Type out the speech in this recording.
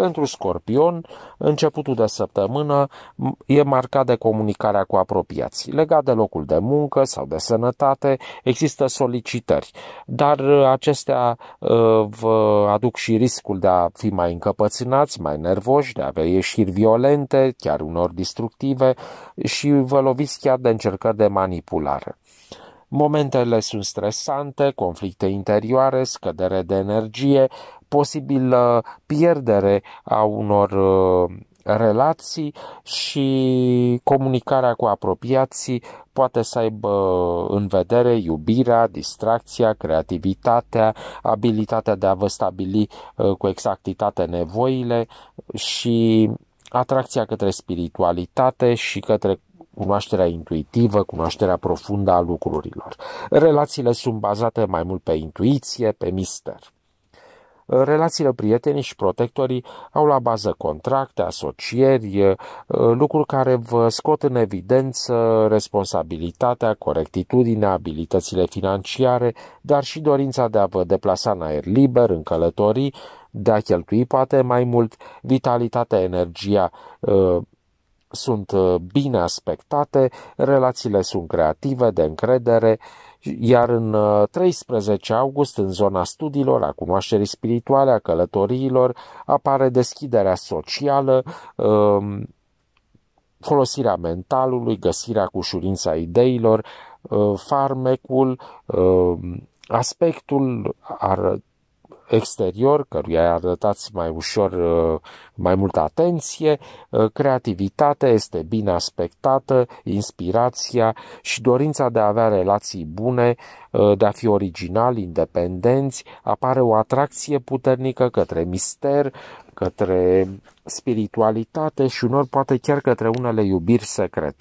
Pentru Scorpion, începutul de săptămână e marcat de comunicarea cu apropiați. Legat de locul de muncă sau de sănătate, există solicitări, dar uh, acestea uh, vă aduc și riscul de a fi mai încăpățânați, mai nervoși, de a avea ieșiri violente, chiar unor destructive și vă loviți chiar de încercări de manipulare. Momentele sunt stresante, conflicte interioare, scădere de energie, posibilă pierdere a unor uh, relații și comunicarea cu apropiații poate să aibă în vedere iubirea, distracția, creativitatea, abilitatea de a vă stabili uh, cu exactitate nevoile și atracția către spiritualitate și către cunoașterea intuitivă, cunoașterea profundă a lucrurilor. Relațiile sunt bazate mai mult pe intuiție, pe mister. Relațiile prietenii și protectorii au la bază contracte, asocieri, lucruri care vă scot în evidență responsabilitatea, corectitudinea, abilitățile financiare, dar și dorința de a vă deplasa în aer liber, în călătorii, de a cheltui poate mai mult vitalitatea, energia, sunt uh, bine aspectate, relațiile sunt creative, de încredere, iar în 13 uh, august, în zona studiilor, a cunoașterii spirituale, a călătoriilor, apare deschiderea socială, um, folosirea mentalului, găsirea cu ușurința ideilor, uh, farmecul, um, aspectul ar exterior, căruia i-a arătat mai ușor uh, mai multă atenție, uh, creativitatea este bine aspectată, inspirația și dorința de a avea relații bune, uh, de a fi original, independenți, apare o atracție puternică către mister, către spiritualitate și unor poate chiar către unele iubiri secrete.